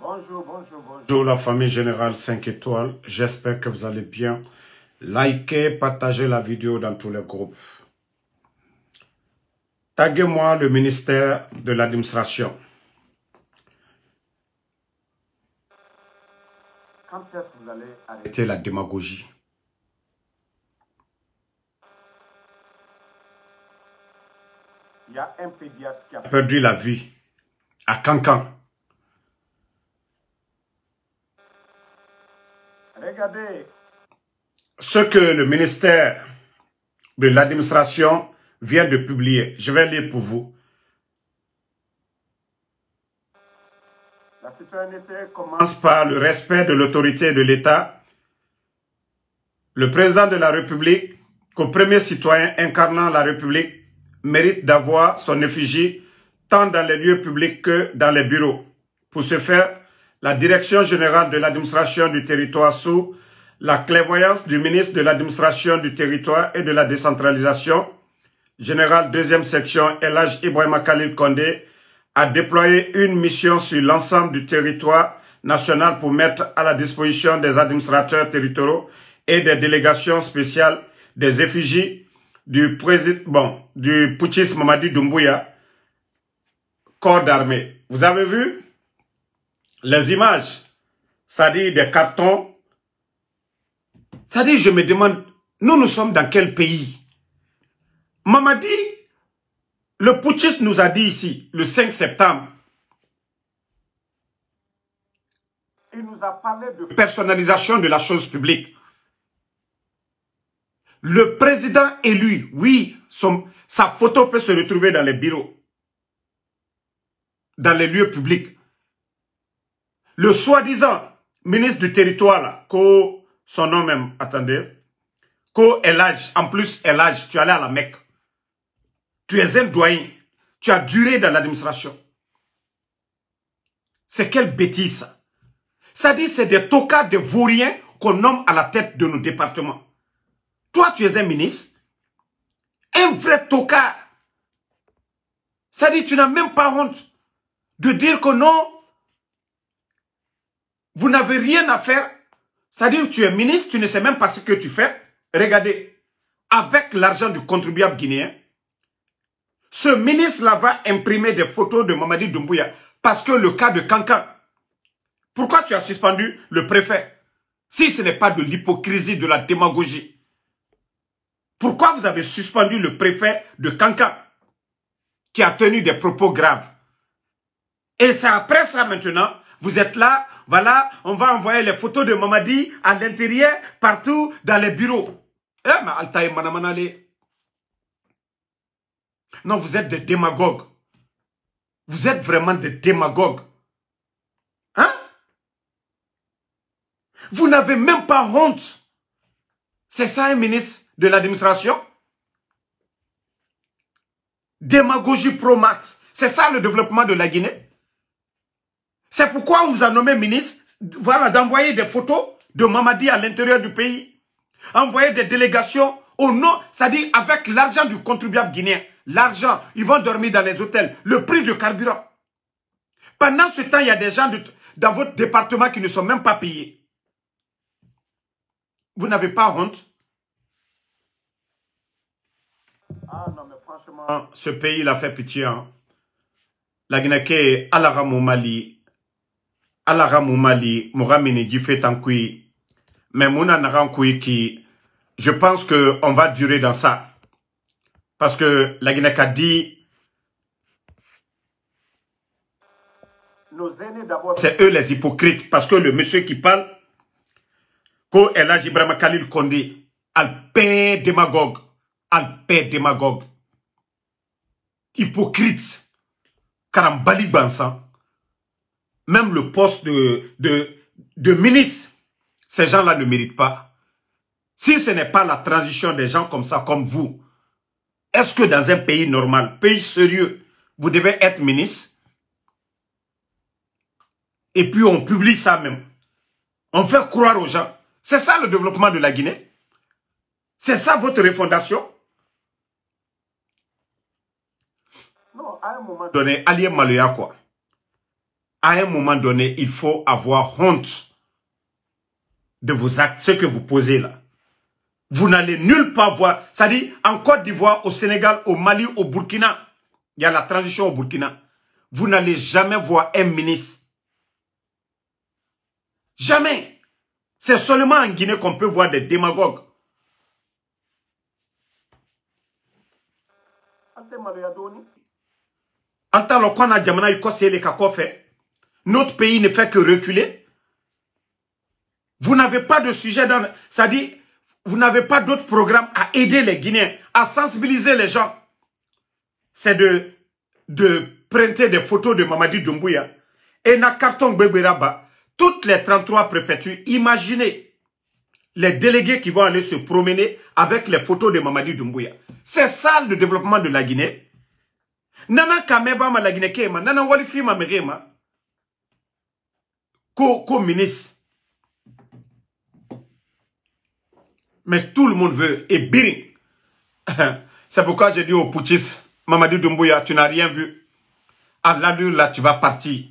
Bonjour, bonjour, bonjour la famille Générale 5 étoiles. J'espère que vous allez bien. Likez, partagez la vidéo dans tous les groupes. Taguez-moi le ministère de l'administration. Quand est-ce que vous allez arrêter la démagogie Il y a un pédiatre qui a perdu la vie à Cancan. Regardez. Ce que le ministère de l'administration vient de publier, je vais lire pour vous. La citoyenneté commence par le respect de l'autorité de l'État. Le président de la République, qu'au premier citoyen incarnant la République, mérite d'avoir son effigie tant dans les lieux publics que dans les bureaux. Pour se faire, la Direction générale de l'administration du territoire sous la clairvoyance du ministre de l'administration du territoire et de la décentralisation, général deuxième section Elage Ibrahima Khalil Kondé, a déployé une mission sur l'ensemble du territoire national pour mettre à la disposition des administrateurs territoriaux et des délégations spéciales des effigies du président, bon, du putschisme Mamadi Doumbouya, corps d'armée. Vous avez vu? les images, ça dit des cartons. Ça dit, je me demande, nous, nous sommes dans quel pays dit, le putschiste nous a dit ici, le 5 septembre, il nous a parlé de personnalisation de la chose publique. Le président élu, oui, sa photo peut se retrouver dans les bureaux, dans les lieux publics le soi-disant ministre du territoire, là, que son nom même, attendez, que Elage, en plus Elage, tu es allé à la Mecque. Tu es un doyen. Tu as duré dans l'administration. C'est quelle bêtise. Ça, dit, c'est des tocas de vauriens qu'on nomme à la tête de nos départements. Toi, tu es un ministre. Un vrai tocard. Ça dit, tu n'as même pas honte de dire que non, vous n'avez rien à faire. C'est-à-dire que tu es ministre, tu ne sais même pas ce que tu fais. Regardez, avec l'argent du contribuable guinéen, ce ministre-là va imprimer des photos de Mamadi Doumbouya parce que le cas de Cancan. Pourquoi tu as suspendu le préfet si ce n'est pas de l'hypocrisie, de la démagogie Pourquoi vous avez suspendu le préfet de Cancan qui a tenu des propos graves Et c'est après ça maintenant, vous êtes là, voilà, on va envoyer les photos de Mamadi à l'intérieur, partout, dans les bureaux. Eh, mais Altaï Manamanale. Non, vous êtes des démagogues. Vous êtes vraiment des démagogues. Hein? Vous n'avez même pas honte. C'est ça un ministre de l'administration? Démagogie pro max. C'est ça le développement de la Guinée? C'est pourquoi on vous a nommé ministre, voilà, d'envoyer des photos de Mamadi à l'intérieur du pays, envoyer des délégations au nom, c'est-à-dire avec l'argent du contribuable guinéen, l'argent, ils vont dormir dans les hôtels, le prix du carburant. Pendant ce temps, il y a des gens dans votre département qui ne sont même pas payés. Vous n'avez pas honte Ah non, mais franchement, ce pays l'a fait pitié. Hein? La Guinée, au Mali, ala ga mumali muga mini en mais muna nagan kui je pense que on va durer dans ça parce que la Guinée a dit c'est eux les hypocrites parce que le monsieur qui parle ko Elhaj Ibrahima Khalil al père démagogue père démagogue hypocrite karambali bansan même le poste de, de, ministre, ces gens-là ne méritent pas. Si ce n'est pas la transition des gens comme ça, comme vous, est-ce que dans un pays normal, pays sérieux, vous devez être ministre Et puis on publie ça même. On fait croire aux gens. C'est ça le développement de la Guinée C'est ça votre refondation Non, à un Maloya quoi à un moment donné, il faut avoir honte de vos actes, ce que vous posez là. Vous n'allez nulle part voir. Ça dit, en Côte d'Ivoire, au Sénégal, au Mali, au Burkina, il y a la transition au Burkina. Vous n'allez jamais voir un ministre. Jamais. C'est seulement en Guinée qu'on peut voir des démagogues. Notre pays ne fait que reculer. Vous n'avez pas de sujet dans... Ça dit, vous n'avez pas d'autre programme à aider les Guinéens, à sensibiliser les gens. C'est de, de printer des photos de Mamadi Doumbouya. Et carton Beberaba, toutes les 33 préfectures, imaginez les délégués qui vont aller se promener avec les photos de Mamadi Doumbouya. C'est ça le développement de la Guinée. Nana Kameba la Guinée Kema, Nana co-ministre. Mais tout le monde veut. Et Biring. C'est pourquoi j'ai dit au Poutistes, Mamadou Doumbouya, tu n'as rien vu. À l'allure là, tu vas partir.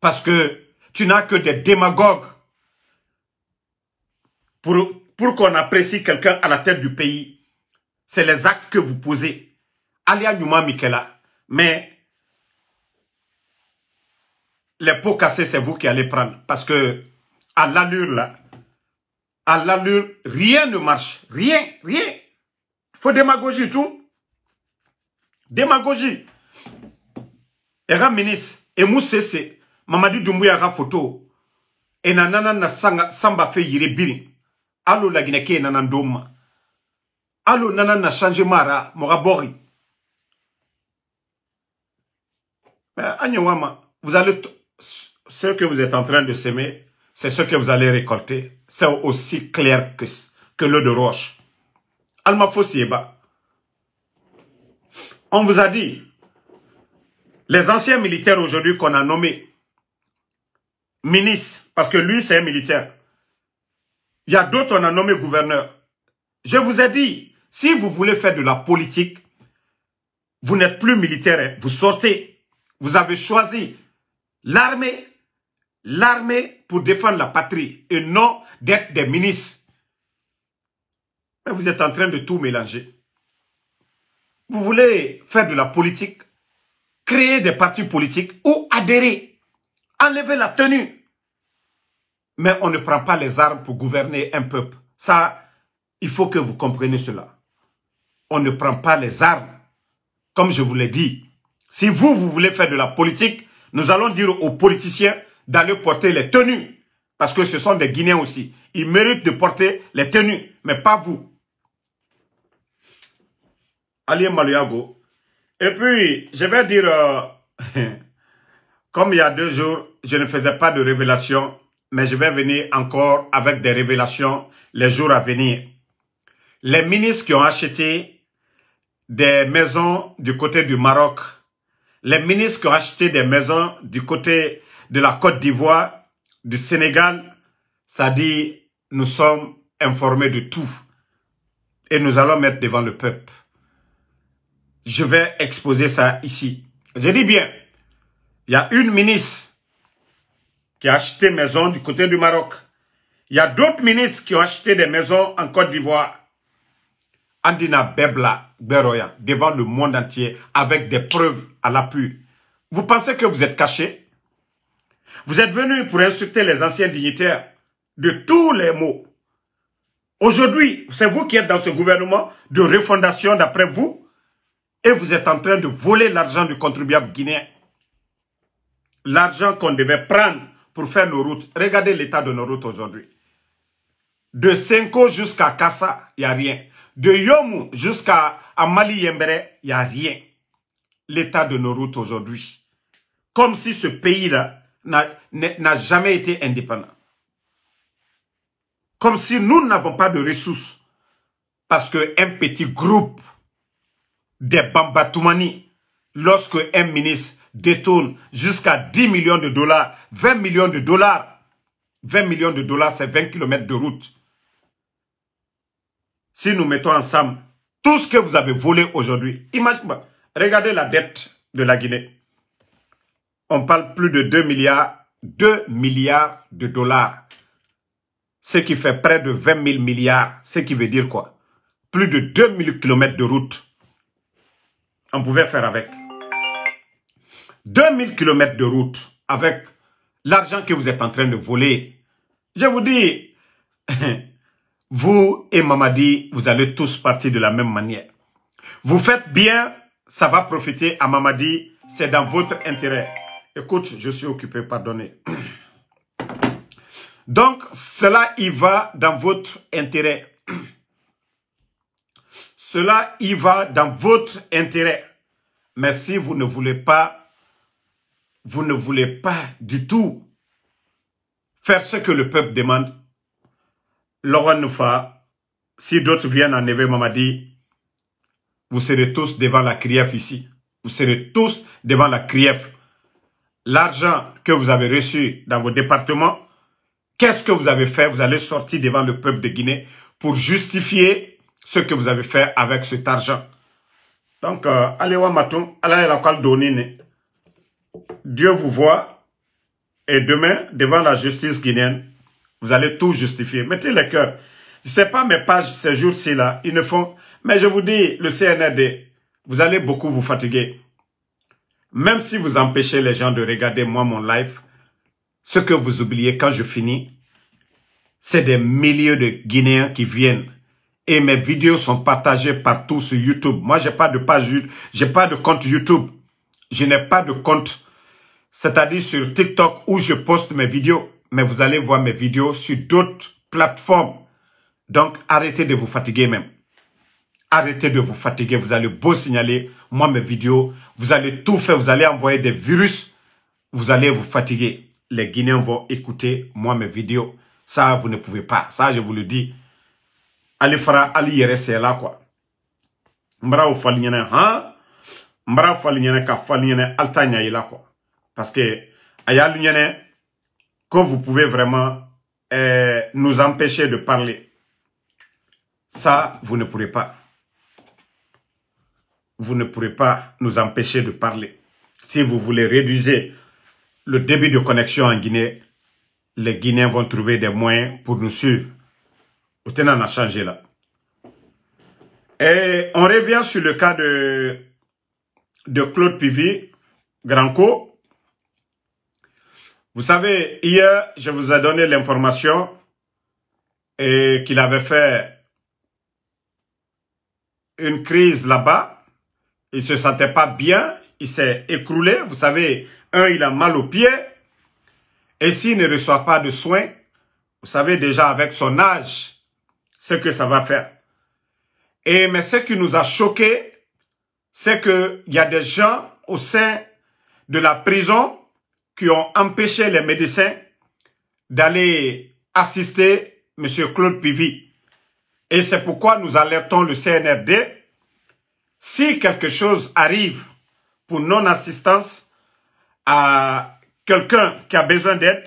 Parce que tu n'as que des démagogues. Pour, pour qu'on apprécie quelqu'un à la tête du pays, c'est les actes que vous posez. Alia Numa Mikela. Mais les pots cassés, c'est vous qui allez prendre. Parce que à l'allure là, à l'allure, rien ne marche. Rien, rien. Il faut démagogie tout. Démagogie. Et ministre, et c'est Mamadou Doumbouya ra photo. Et nanana na sanga, samba fe yire biri. Allo la Guinée nanan Allo nanana changé mara, morabori. Ben, Anyewama, vous allez ce que vous êtes en train de semer, c'est ce que vous allez récolter. C'est aussi clair que, que l'eau de roche. Alma Fossieba. On vous a dit, les anciens militaires aujourd'hui qu'on a nommés ministres, parce que lui c'est un militaire, il y a d'autres qu'on a nommés gouverneurs. Je vous ai dit, si vous voulez faire de la politique, vous n'êtes plus militaire, hein. vous sortez. Vous avez choisi L'armée, l'armée pour défendre la patrie et non d'être des ministres. Mais vous êtes en train de tout mélanger. Vous voulez faire de la politique, créer des partis politiques ou adhérer, enlever la tenue. Mais on ne prend pas les armes pour gouverner un peuple. Ça, il faut que vous compreniez cela. On ne prend pas les armes. Comme je vous l'ai dit, si vous, vous voulez faire de la politique, nous allons dire aux politiciens d'aller porter les tenues. Parce que ce sont des Guinéens aussi. Ils méritent de porter les tenues, mais pas vous. Alien Maluyago. Et puis, je vais dire, euh, comme il y a deux jours, je ne faisais pas de révélation, mais je vais venir encore avec des révélations les jours à venir. Les ministres qui ont acheté des maisons du côté du Maroc, les ministres qui ont acheté des maisons du côté de la Côte d'Ivoire, du Sénégal, ça dit nous sommes informés de tout et nous allons mettre devant le peuple. Je vais exposer ça ici. Je dis bien, il y a une ministre qui a acheté maison du côté du Maroc. Il y a d'autres ministres qui ont acheté des maisons en Côte d'Ivoire. Andina Bebla, Beroya devant le monde entier avec des preuves à l'appui. Vous pensez que vous êtes caché Vous êtes venu pour insulter les anciens dignitaires de tous les mots. Aujourd'hui, c'est vous qui êtes dans ce gouvernement de refondation d'après vous et vous êtes en train de voler l'argent du contribuable guinéen. L'argent qu'on devait prendre pour faire nos routes. Regardez l'état de nos routes aujourd'hui. De Senko jusqu'à Kassa, il n'y a rien. De Yomou jusqu'à Mali Yembere, il n'y a rien. L'état de nos routes aujourd'hui. Comme si ce pays-là n'a jamais été indépendant. Comme si nous n'avons pas de ressources. Parce qu'un petit groupe des Bambatoumani, lorsque un ministre détourne jusqu'à 10 millions de dollars, 20 millions de dollars, 20 millions de dollars, c'est 20 kilomètres de route si nous mettons ensemble tout ce que vous avez volé aujourd'hui, imaginez, regardez la dette de la Guinée. On parle plus de 2 milliards, 2 milliards de dollars. Ce qui fait près de 20 000 milliards. Ce qui veut dire quoi? Plus de 000 kilomètres de route. On pouvait faire avec. 000 kilomètres de route avec l'argent que vous êtes en train de voler. Je vous dis, vous et Mamadi, vous allez tous partir de la même manière. Vous faites bien, ça va profiter à Mamadi, c'est dans votre intérêt. Écoute, je suis occupé, pardonnez. Donc, cela y va dans votre intérêt. Cela y va dans votre intérêt. Mais si vous ne voulez pas, vous ne voulez pas du tout faire ce que le peuple demande, Noufa, si d'autres viennent en enlever Mamadi, vous serez tous devant la CRIEF ici. Vous serez tous devant la CRIEF. L'argent que vous avez reçu dans vos départements, qu'est-ce que vous avez fait Vous allez sortir devant le peuple de Guinée pour justifier ce que vous avez fait avec cet argent. Donc, euh, allez voir Maton, allez la donner. Dieu vous voit et demain, devant la justice guinéenne, vous allez tout justifier. Mettez le cœur. Je sais pas mes pages ces jours-ci là, ils ne font. Mais je vous dis, le CNRD, vous allez beaucoup vous fatiguer. Même si vous empêchez les gens de regarder moi mon live, ce que vous oubliez quand je finis, c'est des milliers de Guinéens qui viennent. Et mes vidéos sont partagées partout sur YouTube. Moi, j'ai pas de page, j'ai pas de compte YouTube. Je n'ai pas de compte. C'est-à-dire sur TikTok où je poste mes vidéos mais vous allez voir mes vidéos sur d'autres plateformes. Donc, arrêtez de vous fatiguer même. Arrêtez de vous fatiguer. Vous allez beau signaler, moi, mes vidéos. Vous allez tout faire. Vous allez envoyer des virus. Vous allez vous fatiguer. Les Guinéens vont écouter, moi, mes vidéos. Ça, vous ne pouvez pas. Ça, je vous le dis. Allez, fera, allez, rester là, quoi. Mbra ou hein? ka là, quoi. Parce que, aya que vous pouvez vraiment euh, nous empêcher de parler. Ça, vous ne pourrez pas. Vous ne pourrez pas nous empêcher de parler. Si vous voulez réduire le débit de connexion en Guinée, les Guinéens vont trouver des moyens pour nous suivre. Au a changé là. Et on revient sur le cas de, de Claude Pivi, Granco. Vous savez, hier, je vous ai donné l'information qu'il avait fait une crise là-bas. Il se sentait pas bien. Il s'est écroulé. Vous savez, un, il a mal aux pieds. Et s'il ne reçoit pas de soins, vous savez déjà avec son âge, ce que ça va faire. Et mais ce qui nous a choqué, c'est qu'il y a des gens au sein de la prison qui ont empêché les médecins d'aller assister M. Claude Pivy. Et c'est pourquoi nous alertons le CNRD. Si quelque chose arrive pour non-assistance à quelqu'un qui a besoin d'aide,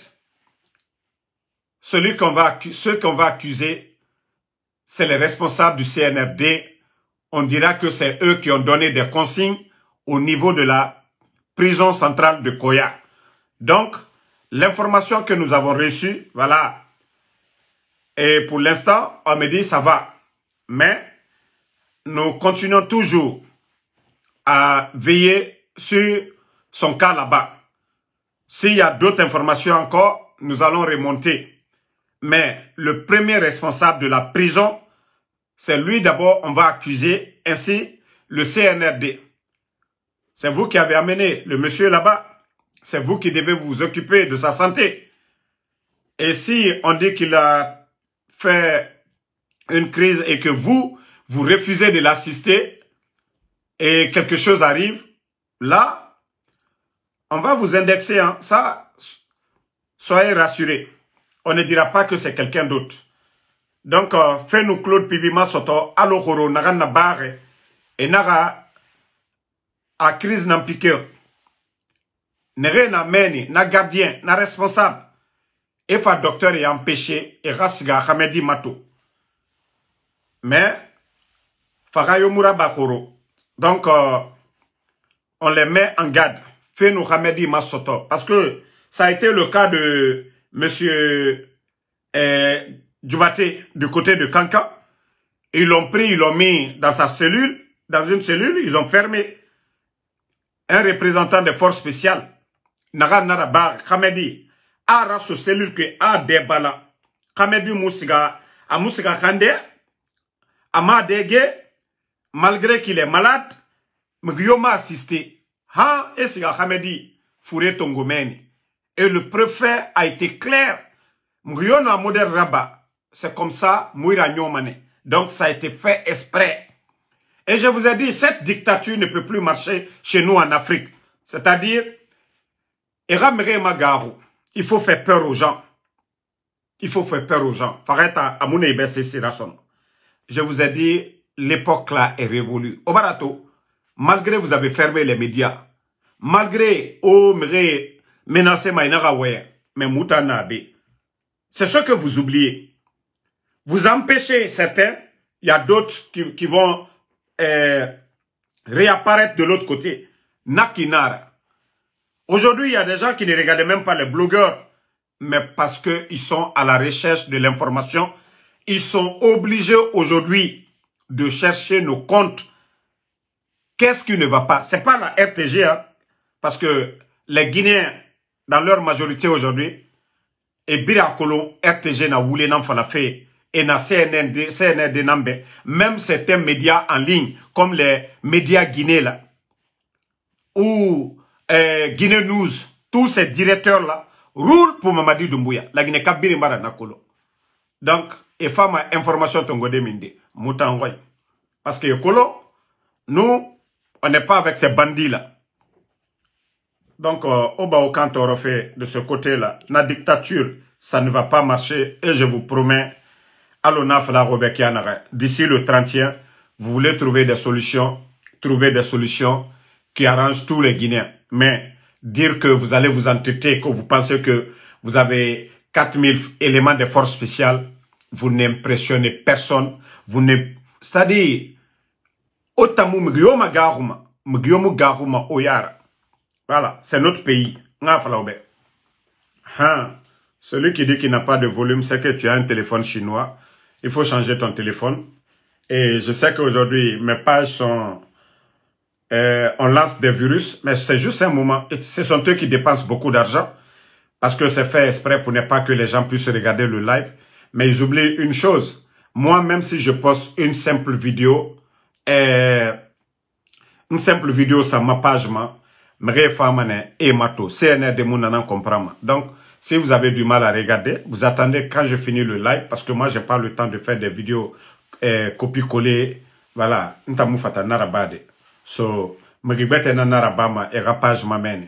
celui qu'on va, ceux qu'on va accuser, c'est les responsables du CNRD. On dira que c'est eux qui ont donné des consignes au niveau de la prison centrale de Koya. Donc, l'information que nous avons reçue, voilà. Et pour l'instant, on me dit ça va. Mais nous continuons toujours à veiller sur son cas là-bas. S'il y a d'autres informations encore, nous allons remonter. Mais le premier responsable de la prison, c'est lui d'abord on va accuser, ainsi le CNRD. C'est vous qui avez amené le monsieur là-bas. C'est vous qui devez vous occuper de sa santé. Et si on dit qu'il a fait une crise et que vous, vous refusez de l'assister et quelque chose arrive, là, on va vous indexer. Hein. Ça, soyez rassurés. On ne dira pas que c'est quelqu'un d'autre. Donc, euh, faites nous Claude Pivima Soto, Alohoro, et Naga, à crise n'en nɛgɛ na meni na gardien na responsable et fa docteur et empêché et rasga Hamedi matou. mais farayo yomura donc euh, on les met en garde fɛn nous masoto parce que ça a été le cas de monsieur euh, du côté de Kanka. ils l'ont pris ils l'ont mis dans sa cellule dans une cellule ils ont fermé un représentant des forces spéciales naga nara ba kamedi ara su cellule que a de bala musiga a musiga kande ama dege malgré qu'il est malade mgiyoma assisté ha esiga kamedi fure tongomeni et le préfet a été clair mgiyona moder rabat c'est comme ça mouira nyomane donc ça a été fait exprès et je vous ai dit cette dictature ne peut plus marcher chez nous en Afrique c'est-à-dire et Il faut faire peur aux gens. Il faut faire peur aux gens. Je vous ai dit, l'époque là est révolue. Obarato, malgré vous avez fermé les médias, malgré Omre menacé Maïnarawe, mais mutanabe, c'est ce que vous oubliez. Vous empêchez certains, il y a d'autres qui, vont euh, réapparaître de l'autre côté. Nakinara. Aujourd'hui, il y a des gens qui ne regardent même pas les blogueurs, mais parce qu'ils sont à la recherche de l'information, ils sont obligés aujourd'hui de chercher nos comptes. Qu'est-ce qui ne va pas C'est pas la RTG, hein, parce que les Guinéens, dans leur majorité aujourd'hui, et colo RTG n'a voulu et na CNND, même certains médias en ligne, comme les médias guinéens, là, où euh, Guinée News, tous ces directeurs-là roulent pour Mamadi Doumbouya. La Guinée Kabiri Mbara Nakolo. Donc, et femme information tongo de minde. Moutangoy. Parce que Yokolo, nous, on n'est pas avec ces bandits-là. Donc, quand on refait de ce côté-là, la dictature, ça ne va pas marcher. Et je vous promets, à l'Onaf, D'ici le 31, vous voulez trouver des solutions, trouver des solutions qui arrangent tous les Guinéens. Mais dire que vous allez vous entêter, que vous pensez que vous avez 4000 éléments de force spéciale, vous n'impressionnez personne. Vous ne... C'est-à-dire, voilà, c'est notre pays. Hein, celui qui dit qu'il n'a pas de volume, c'est que tu as un téléphone chinois. Il faut changer ton téléphone. Et je sais qu'aujourd'hui, mes pages sont euh, on lance des virus, mais c'est juste un moment. Ce sont eux qui dépensent beaucoup d'argent parce que c'est fait exprès pour ne pas que les gens puissent regarder le live. Mais ils oublient une chose. Moi, même si je poste une simple vidéo, euh, une simple vidéo sur ma page, mre famane et mato, CNR mon comprend. Donc, si vous avez du mal à regarder, vous attendez quand je finis le live parce que moi, j'ai pas le temps de faire des vidéos euh, copie-coller. Voilà, ntamu fatana So, Nanarabama et Rapage m'amène.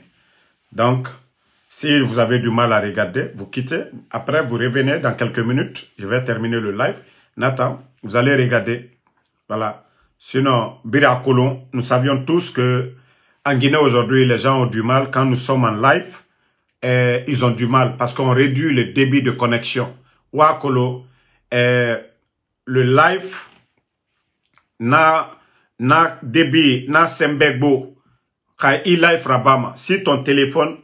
Donc, si vous avez du mal à regarder, vous quittez. Après, vous revenez dans quelques minutes. Je vais terminer le live. Nathan, vous allez regarder. Voilà. Sinon, birakolo, nous savions tous que en Guinée aujourd'hui, les gens ont du mal quand nous sommes en live. et ils ont du mal parce qu'on réduit le débit de connexion. Wakolo, euh le live n'a n'a débit n'a sembegbo si ton téléphone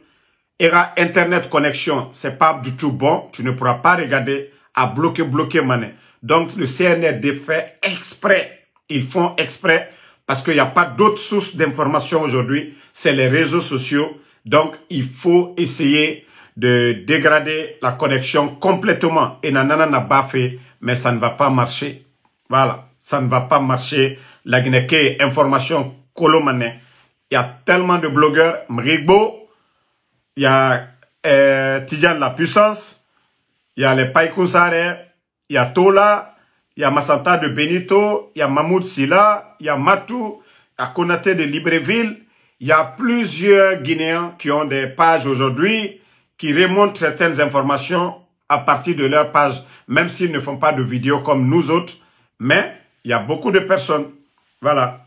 à internet connexion c'est pas du tout bon tu ne pourras pas regarder à bloquer bloquer mané donc le CNRD fait exprès ils font exprès parce qu'il n'y a pas d'autres sources d'information aujourd'hui c'est les réseaux sociaux donc il faut essayer de dégrader la connexion complètement et nanana n'a pas fait mais ça ne va pas marcher voilà ça ne va pas marcher la Guinée, information colomane. Il y a tellement de blogueurs, Mrigbo, il y a euh, La Puissance, il y a les Paikousare, il y a Tola, il y a Massanta de Benito, il y a Mahmoud Silla, il y a Matou, il y a Konate de Libreville. Il y a plusieurs Guinéens qui ont des pages aujourd'hui qui remontent certaines informations à partir de leurs pages, même s'ils ne font pas de vidéos comme nous autres. Mais il y a beaucoup de personnes voilà.